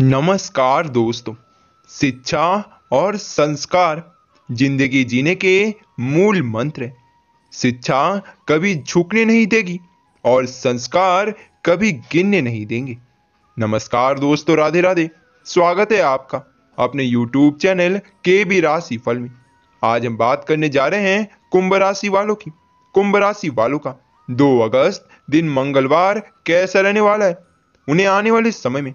नमस्कार दोस्तों शिक्षा और संस्कार जिंदगी जीने के मूल मंत्र है शिक्षा कभी झुकने नहीं देगी और संस्कार कभी गिनने नहीं देंगे नमस्कार दोस्तों राधे राधे स्वागत है आपका अपने YouTube चैनल के बी राशि फल में आज हम बात करने जा रहे हैं कुंभ राशि वालों की कुंभ राशि वालों का 2 अगस्त दिन मंगलवार कैसा रहने वाला है उन्हें आने वाले समय में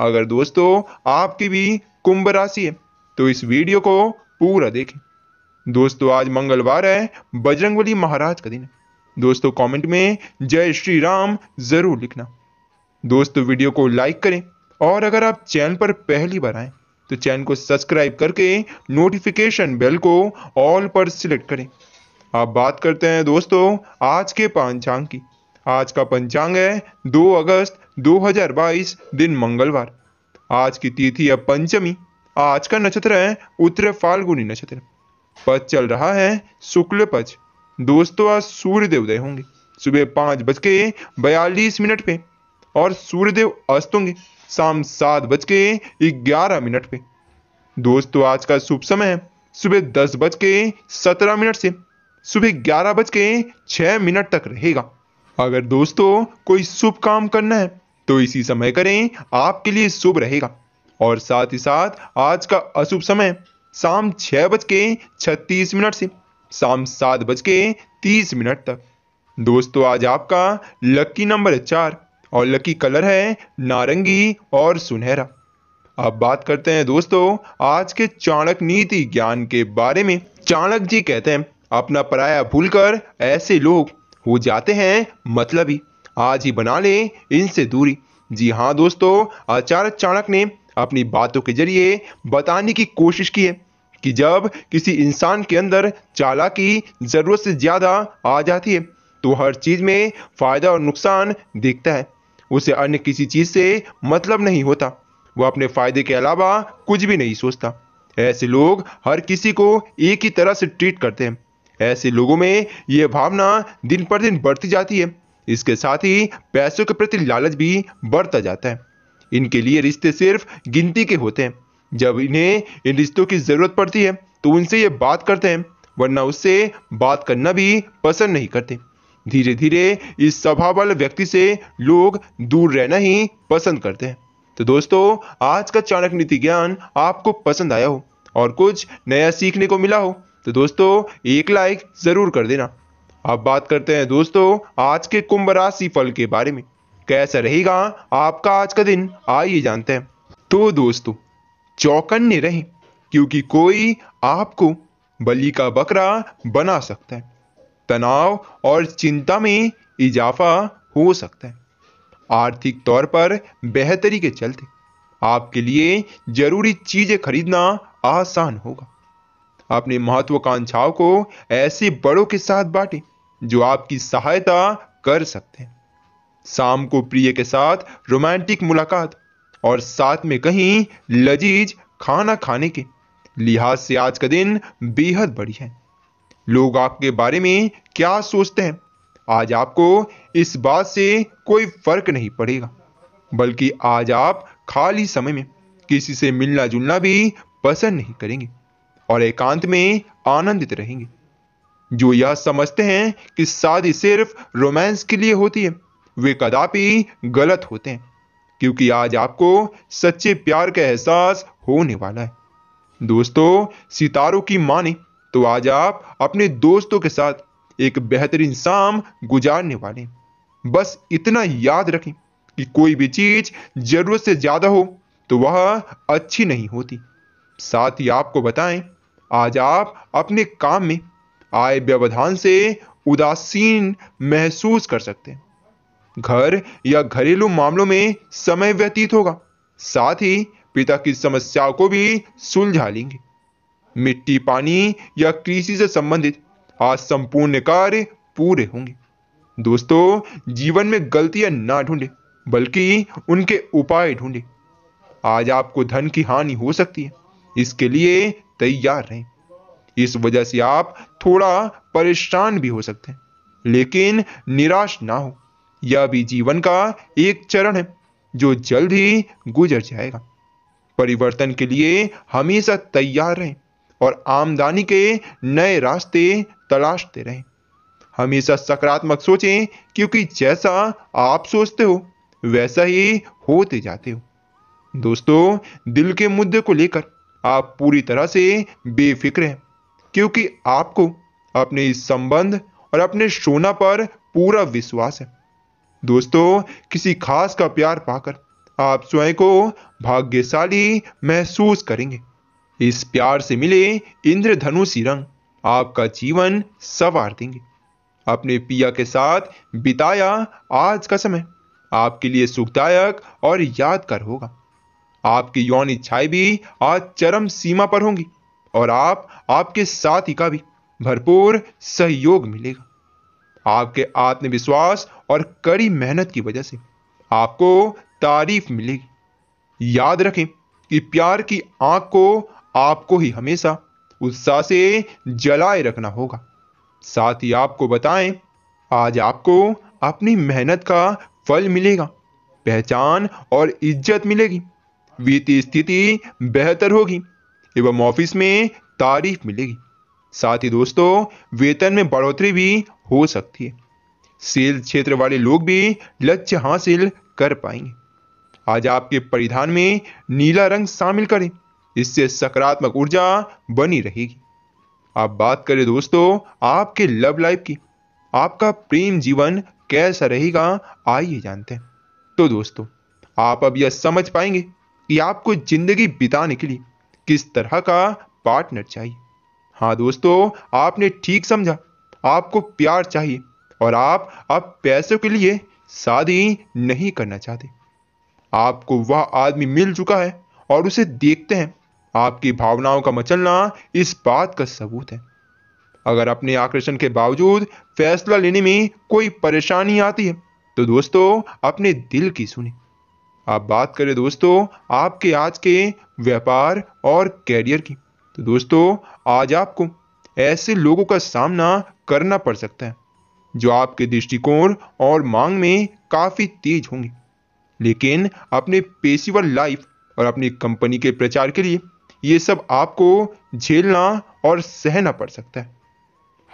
अगर दोस्तों आपकी भी कुंभ राशि है तो इस वीडियो को पूरा देखें दोस्तों आज मंगलवार है बजरंगबली महाराज का दिन दोस्तों कमेंट में जय श्री राम जरूर लिखना दोस्तों वीडियो को लाइक करें और अगर आप चैनल पर पहली बार आए तो चैनल को सब्सक्राइब करके नोटिफिकेशन बेल को ऑल पर सिलेक्ट करें आप बात करते हैं दोस्तों आज के पंचांग की आज का पंचांग है 2 अगस्त 2022 दिन मंगलवार आज की तिथि है पंचमी आज का नक्षत्र है उत्तर फाल्गुनी नक्षत्र पद चल रहा है शुक्ल पक्ष दोस्तों आज सूर्यदेव उदय होंगे सुबह पांच बज के बयालीस मिनट पे और सूर्यदेव अस्त होंगे शाम सात बज के ग्यारह मिनट पे दोस्तों आज का शुभ समय है सुबह दस बज के सत्रह मिनट से सुबह ग्यारह बज के छह मिनट तक रहेगा अगर दोस्तों कोई शुभ काम करना है तो इसी समय करें आपके लिए शुभ रहेगा और साथ ही साथ आज का अशुभ समय शाम छह बज के छत्तीस मिनट से शाम सात बज के तीस मिनट तक दोस्तों आज आपका लकी नंबर चार और लकी कलर है नारंगी और सुनहरा अब बात करते हैं दोस्तों आज के चाणक नीति ज्ञान के बारे में चाणक जी कहते हैं अपना पराया भूलकर ऐसे लोग हो जाते हैं मतलबी आज ही बना लें इनसे दूरी जी हाँ दोस्तों आचार्य चाणक ने अपनी बातों के जरिए बताने की कोशिश की है कि जब किसी इंसान के अंदर चालाकी ज़रूरत से ज़्यादा आ जाती है तो हर चीज़ में फ़ायदा और नुकसान दिखता है उसे अन्य किसी चीज़ से मतलब नहीं होता वह अपने फ़ायदे के अलावा कुछ भी नहीं सोचता ऐसे लोग हर किसी को एक ही तरह से ट्रीट करते हैं ऐसे लोगों में यह भावना दिन पर दिन बढ़ती जाती है इसके साथ ही पैसों के प्रति लालच भी बढ़ता जाता है इनके लिए रिश्ते सिर्फ गिनती के होते हैं जब इन्हें इन रिश्तों की ज़रूरत पड़ती है तो उनसे ये बात करते हैं वरना उससे बात करना भी पसंद नहीं करते धीरे धीरे इस स्वभाव वाले व्यक्ति से लोग दूर रहना ही पसंद करते हैं तो दोस्तों आज का चाणक नीति ज्ञान आपको पसंद आया हो और कुछ नया सीखने को मिला हो तो दोस्तों एक लाइक ज़रूर कर देना अब बात करते हैं दोस्तों आज के कुंभ राशि फल के बारे में कैसा रहेगा आपका आज का दिन आइए जानते हैं तो दोस्तों चौकन्ने रहें क्योंकि कोई आपको बलि का बकरा बना सकता है तनाव और चिंता में इजाफा हो सकता है आर्थिक तौर पर बेहतरी के चलते आपके लिए जरूरी चीजें खरीदना आसान होगा अपनी महत्वाकांक्षाओं को ऐसे बड़ों के साथ बांटें जो आपकी सहायता कर सकते हैं शाम को प्रिय के साथ रोमांटिक मुलाकात और साथ में कहीं लजीज खाना खाने के लिहाज से आज का दिन बेहद बड़ी है लोग आपके बारे में क्या सोचते हैं आज आपको इस बात से कोई फर्क नहीं पड़ेगा बल्कि आज आप खाली समय में किसी से मिलना जुलना भी पसंद नहीं करेंगे और एकांत में आनंदित रहेंगे जो यह समझते हैं कि शादी सिर्फ रोमांस के लिए होती है वे कदापि गलत होते हैं क्योंकि आज आपको सच्चे प्यार का एहसास होने वाला है दोस्तों सितारों की माने तो आज आप अपने दोस्तों के साथ एक बेहतरीन शाम गुजारने वाले हैं बस इतना याद रखें कि कोई भी चीज जरूरत से ज्यादा हो तो वह अच्छी नहीं होती साथ ही आपको बताएं आज आप अपने काम में आय व्यवधान से उदासीन महसूस कर सकते हैं घर या घरेलू मामलों में समय व्यतीत होगा साथ ही पिता की समस्याओं को भी सुलझा लेंगे मिट्टी पानी या कृषि से संबंधित आज संपूर्ण कार्य पूरे होंगे दोस्तों जीवन में गलतियां ना ढूंढे बल्कि उनके उपाय ढूंढे आज आपको धन की हानि हो सकती है इसके लिए तैयार रहें इस वजह से आप थोड़ा परेशान भी हो सकते हैं लेकिन निराश ना हो यह भी जीवन का एक चरण है जो जल्द ही गुजर जाएगा परिवर्तन के लिए हमेशा तैयार रहें और आमदनी के नए रास्ते तलाशते रहें हमेशा सकारात्मक सोचें क्योंकि जैसा आप सोचते हो वैसा ही होते जाते हो दोस्तों दिल के मुद्दे को लेकर आप पूरी तरह से बेफिक्र हैं क्योंकि आपको अपने इस संबंध और अपने सोना पर पूरा विश्वास है दोस्तों किसी खास का प्यार पाकर आप स्वयं को भाग्यशाली महसूस करेंगे इस प्यार से मिले इंद्रधनुषी रंग आपका जीवन सवार देंगे अपने पिया के साथ बिताया आज का समय आपके लिए सुखदायक और यादगार होगा आपकी यौन इच्छाएं भी आज चरम सीमा पर होंगी और आप आपके साथी का भी भरपूर सहयोग मिलेगा आपके आत्मविश्वास और कड़ी मेहनत की वजह से आपको तारीफ मिलेगी याद रखें कि प्यार की आंख को आपको ही हमेशा उत्साह से जलाए रखना होगा साथ ही आपको बताएं आज आपको अपनी मेहनत का फल मिलेगा पहचान और इज्जत मिलेगी वित्तीय स्थिति बेहतर होगी एवं ऑफिस में तारीफ मिलेगी साथ ही दोस्तों वेतन में बढ़ोतरी भी हो सकती है सेल क्षेत्र वाले लोग भी लक्ष्य हासिल कर पाएंगे आज आपके परिधान में नीला रंग शामिल करें इससे सकारात्मक ऊर्जा बनी रहेगी आप बात करें दोस्तों आपके लव लाइफ की आपका प्रेम जीवन कैसा रहेगा आइए जानते हैं तो दोस्तों आप अब यह समझ पाएंगे कि आपको जिंदगी बिताने के लिए किस तरह का पार्टनर चाहिए हाँ दोस्तों आपने ठीक समझा आपको प्यार चाहिए और आप अब पैसों के लिए शादी नहीं करना चाहते आपको वह आदमी मिल चुका है और उसे देखते हैं आपकी भावनाओं का मचलना इस बात का सबूत है अगर अपने आकर्षण के बावजूद फैसला लेने में कोई परेशानी आती है तो दोस्तों अपने दिल की सुने अब बात करें दोस्तों आपके आज के व्यापार और कैरियर की तो दोस्तों आज आपको ऐसे लोगों का सामना करना पड़ सकता है जो आपके दृष्टिकोण और मांग में काफ़ी तेज होंगे लेकिन अपने पेशेवर लाइफ और अपनी कंपनी के प्रचार के लिए ये सब आपको झेलना और सहना पड़ सकता है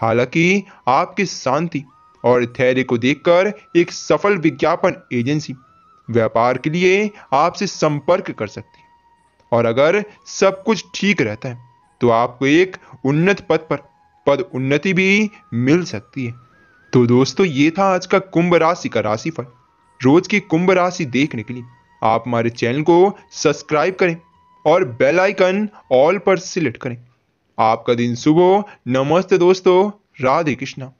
हालांकि आपकी शांति और धैर्य को देखकर एक सफल विज्ञापन एजेंसी व्यापार के लिए आपसे संपर्क कर सकती है और अगर सब कुछ ठीक रहता है तो आपको एक उन्नत पद पर पद उन्नति भी मिल सकती है तो दोस्तों ये था आज का कुंभ राशि का राशिफल रोज की कुंभ राशि देखने के लिए आप हमारे चैनल को सब्सक्राइब करें और बेल आइकन ऑल पर सिलेक्ट करें आपका दिन सुबह नमस्ते दोस्तों राधे कृष्णा